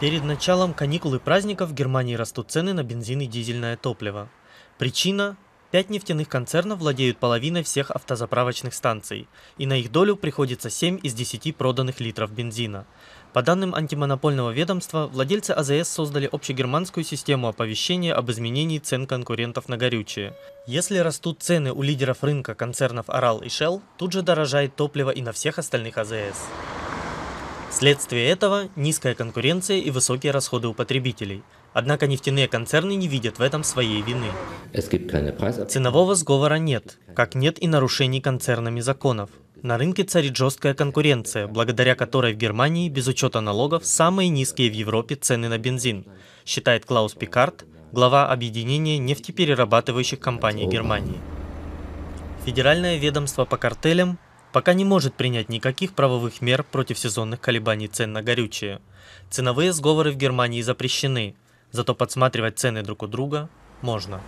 Перед началом каникул и праздников в Германии растут цены на бензин и дизельное топливо. Причина – пять нефтяных концернов владеют половиной всех автозаправочных станций, и на их долю приходится 7 из 10 проданных литров бензина. По данным антимонопольного ведомства, владельцы АЗС создали общегерманскую систему оповещения об изменении цен конкурентов на горючее. Если растут цены у лидеров рынка концернов «Орал» и «Шелл», тут же дорожает топливо и на всех остальных АЗС. Вследствие этого низкая конкуренция и высокие расходы у потребителей. Однако нефтяные концерны не видят в этом своей вины. Ценового сговора нет, как нет и нарушений концернами законов. На рынке царит жесткая конкуренция, благодаря которой в Германии без учета налогов самые низкие в Европе цены на бензин, считает Клаус Пикард, глава объединения нефтеперерабатывающих компаний Германии. Федеральное ведомство по картелям пока не может принять никаких правовых мер против сезонных колебаний цен на горючее. Ценовые сговоры в Германии запрещены, зато подсматривать цены друг у друга можно.